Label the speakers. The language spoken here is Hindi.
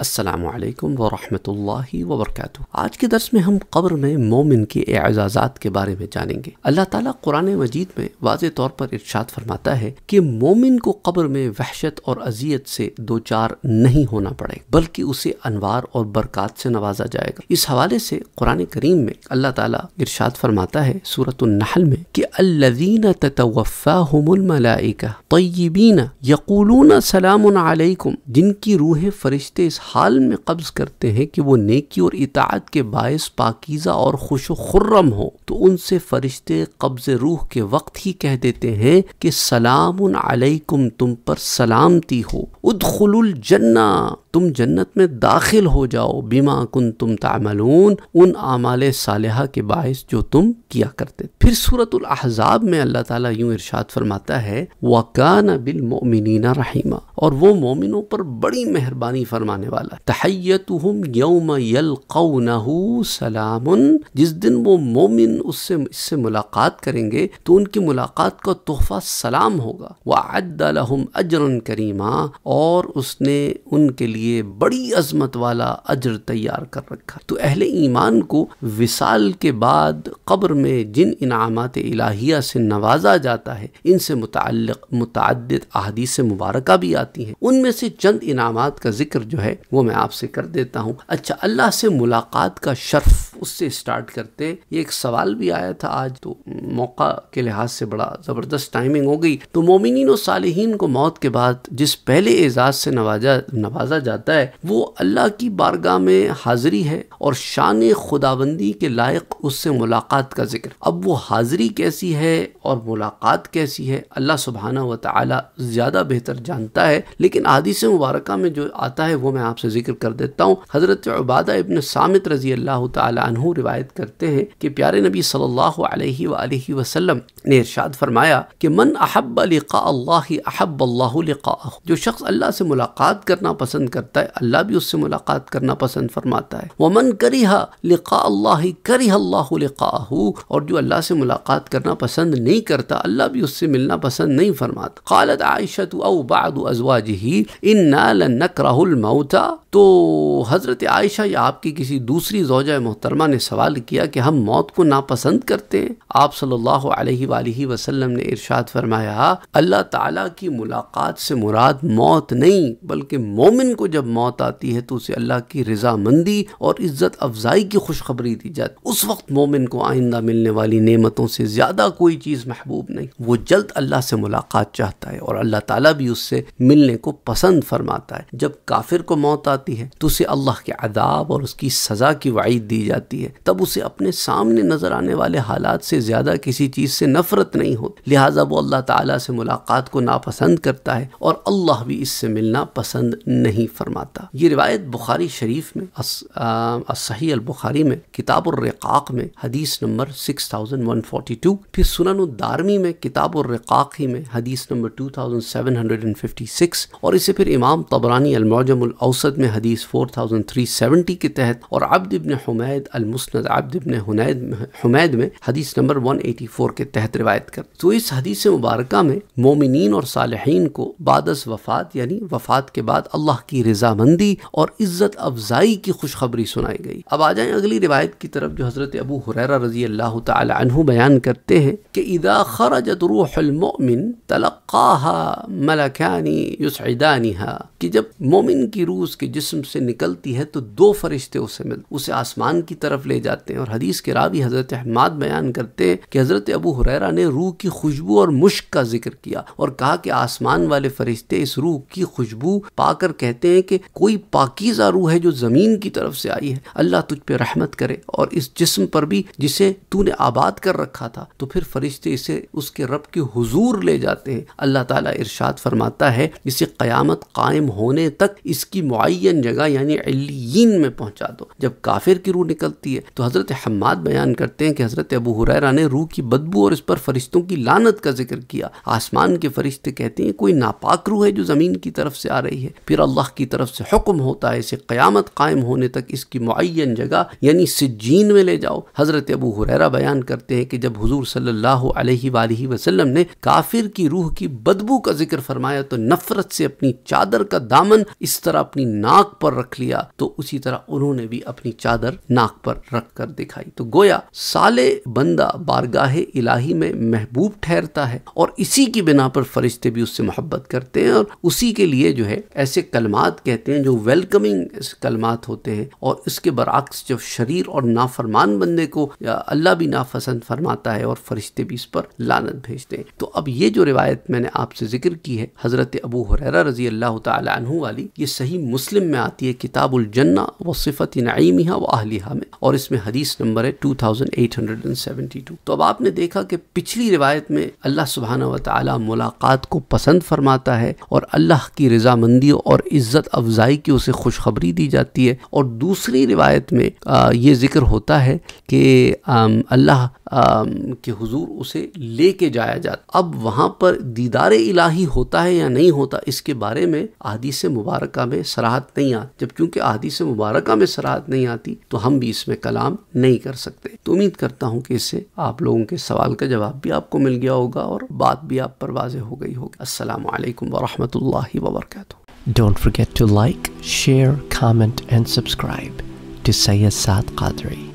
Speaker 1: असलकम वरहि वबरक आज के दर्स में हम कब्र में मोमिन के एजाजात के बारे में जानेंगे अल्लाह ताला कुरान मजीद में वाज तौर पर इर्शाद फरमाता है कि मोमिन को कब्र में वहशत और अजियत से दो चार नहीं होना पड़े बल्कि उसे अनवार और बरक़ात से नवाजा जाएगा इस हवाले से कुरान करीम में अल्लाह ताला इर्शाद फरमाता है सूरत नहल में कि अल्लवीन ततवफ़ा हमलमलाइका तय्यबीन यकूलून सलाम जिनकी रूहें फरिश्ते हाल में कब्ज़ करते हैं कि वो नेकी और इतात के बायस पाकिज़ा और खुश खुर्रम हो तो उनसे फरिश्ते कब्ज़ रूह के वक्त ही कह देते हैं कि सलाम अलैकुम तुम पर सलामती हो उदखलुल जन्ना तुम जन्नत में दाखिल हो जाओ बीमा कुन तुम तामलून उन आमाल सालहा के बायस जो तुम किया करते फिर सूरत अहजाब में अल्लाह ताला यूं इरशाद फरमाता है वकाना बिल मोमिनीना रहीमा और वो मोमिनों पर बड़ी मेहरबानी फरमाने वाला तहैत हम यौम यलकऊ सलाम जिस दिन वो मोमिन उससे इससे मुलाकात करेंगे तो उनकी मुलाकात का तोहफा सलाम होगा वह अदम अजरन करीमा और उसने उनके लिए बड़ी अजमत वाला अजर तैयार कर रखा तो अहले ईमान को विसाल के बाद कब्र में जिन इनामत इलाहिया से नवाजा जाता है इनसे मुतल मुतद अहदीस मुबारक भी आता जाती हैं उनमें से चंद इनामात का जिक्र जो है वो मैं आपसे कर देता हूँ अच्छा अल्लाह से मुलाकात का शर्फ उससे स्टार्ट करते ये एक सवाल भी आया था आज तो मौका के लिहाज से बड़ा ज़बरदस्त टाइमिंग हो गई तो मोमिन सालहीन को मौत के बाद जिस पहले एजाज से नवाजा नवाजा जाता है वो अल्लाह की बारगाह में हाजिरी है और शान खुदाबंदी के लायक उससे मुलाकात का जिक्र अब वो हाजिरी कैसी है और मुलाकात कैसी है अल्लाह सुबहाना व ज़्यादा बेहतर जानता है है लेकिन आदिस मुबारक में जो आता है वो मैं आपसे जिक्र कर देता हूँ हज़रत अबादा इबन सामित रजी अल्लाह तु रिवायत करते हैं कि प्यारे नबी सल्लल्लाहु सल्ला वसल्लम ने इरशाद फरमाया कि मन अहब लिका अहब अल्लाह जो शख्स अल्लाह से मुलाकात करना पसंद करता है अल्लाह भी उससे मुलाकात करना पसंद फरमाता है वो मन करिहा लिका अल्लाह करिह अल्लाह लिकाहू और जो अल्लाह से मुलाकात करना पसंद नहीं करता अल्लाह भी उससे मिलना पसंद नहीं फरमाता खालत आयशत अबाद अजवाजही इन नाल राहुल मऊता तो हज़रत आयशा या आपकी किसी दूसरी जोजा मोहतरमा ने सवाल किया कि हम मौत को नापसंद करते हैं आप सल्लल्लाहु अलैहि वसल्लम ने इरशाद फरमाया अल्लाह ताला की मुलाकात से मुराद मौत नहीं बल्कि मोमिन को जब मौत आती है तो उसे अल्लाह की रजामंदी और इज़्ज़त अफजाई की खुशखबरी दी जाती उस वक्त मोमिन को आइंदा मिलने वाली नेमतों से ज़्यादा कोई चीज़ महबूब नहीं वो जल्द अल्लाह से मुलाकात चाहता है और अल्लाह ताला भी उससे मिल मिलने को पसंद फरमाता है जब काफिर को मौत आती है तो उसे अल्लाह के अदाब और उसकी सज़ा की वाइद दी जाती है तब उसे अपने सामने नज़र आने वाले हालात से ज़्यादा किसी चीज़ से नफरत नहीं होती लिहाजा वो अल्लाह ताला से मुलाकात को नापसंद करता है और अल्लाह भी इससे मिलना पसंद नहीं फरमाता ये रिवायत बुखारी शरीफ में सही अलबुखारी में किताब और रिकाक में हदीस number six thousand one forty two फिर सुनन दारमी में किताब और रिकाक ही में हदीस number two thousand seven hundred and fifty six six और इसे फिर इमाम तबरानी अलमौजमसद में हदीस फोर थाउजेंड थ्री सेवेंटी के तहत और अब्द इबन हुमैद अलमुसनद अब्द इबन हुनैद हुमैद में हदीस नंबर वन एटी फोर के तहत रिवायत कर तो इस हदीस मुबारक में मोमिन और सालहन को बादस वफात यानी वफात के बाद अल्लाह की रजामंदी और इज्जत अफजाई की खुशखबरी सुनाई गई अब आ जाए अगली रिवायत की तरफ जो हज़रत अबू हुररा रजी अल्लाह तु बयान करते हैं कि इदा खरजत रूहमिन तलक़ा मलकानी युसैदानिहा कि जब मोमिन की रूह उसके जिस्म से निकलती है तो दो फरिश्ते उसे मिल उसे आसमान की तरफ ले जाते हैं और हदीस के रावी हज़रत अहमद बयान करते हैं कि हज़रत अबू हुरैरा ने रूह की खुशबू और मुश्क का जिक्र किया और कहा कि आसमान वाले फरिश्ते इस रूह की खुशबू पाकर कहते हैं कि कोई पाकिज़ा रूह है जो ज़मीन की तरफ से आई है अल्लाह तुझ पर रहमत करे और इस जिस्म पर भी जिसे ने आबाद कर रखा था तो फिर फरिश्ते इसे उसके रब के हुजूर ले जाते हैं अल्लाह ताला इरशाद फरमाता है इसे क़यामत कायम होने तक इसकी मुन जगह यानी अलीन में पहुंचा दो जब काफिर की रूह निकलती है तो हज़रत हम्माद बयान करते हैं कि हज़रत अबू हुररा ने रूह की बदबू और इस पर फरिश्तों की लानत का जिक्र किया आसमान के फरिश्ते कहते हैं कोई नापाक रूह है जो ज़मीन की तरफ से आ रही है फिर अल्लाह की तरफ से हुक्म होता है इसे क़्यामत कायम होने तक इसकी मुन जगह यानी जीन में ले जाओ हज़रत अबू हुरैरा बयान करते हैं कि जब हजूर सल्ला वसलम ने काफिर की रूह की बदबू का जिक्र फरमाया तो नफ नफरत से अपनी चादर का दामन इस तरह अपनी नाक पर रख लिया तो उसी तरह उन्होंने भी अपनी चादर नाक पर रख कर दिखाई तो गोया साले बंदा बारगाह इलाही में महबूब ठहरता है और इसी की बिना पर फरिश्ते भी उससे मोहब्बत करते हैं और उसी के लिए जो है ऐसे कलमात कहते हैं जो वेलकमिंग कलमात होते हैं और इसके बरक्स जब शरीर और नाफरमान बंदे को अल्लाह भी नापसंद फरमाता है और फरिश्ते भी इस पर लानत भेजते हैं तो अब ये जो रिवायत मैंने आपसे जिक्र की है हज़रत अबू अबू हुरैरा रजी अल्लाह तु वाली ये सही मुस्लिम में आती है किताबुल जन्ना व सिफत नईमिहा व अहलिहा में और इसमें हदीस नंबर है टू तो अब आपने देखा कि पिछली रिवायत में अल्लाह सुबहाना व ताली मुलाकात को पसंद फरमाता है और अल्लाह की रजामंदी और इज़्ज़त अफजाई की उसे खुशखबरी दी जाती है और दूसरी रिवायत में आ, ये जिक्र होता है कि अल्लाह के हुजूर उसे लेके जाया जाता अब वहाँ पर दीदार इलाही होता है या नहीं होता इसके बारे में आदि से मुबारक में सराहत नहीं आती जब क्योंकि आदि से मुबारक में सराहत नहीं आती तो हम भी इसमें कलाम नहीं कर सकते तो उम्मीद करता हूँ कि इससे आप लोगों के सवाल का जवाब भी आपको मिल गया होगा और बात भी आप पर वाज हो गई होगी असल वरहमल वबरक don't forget to like share comment and subscribe to Syed सात कादरी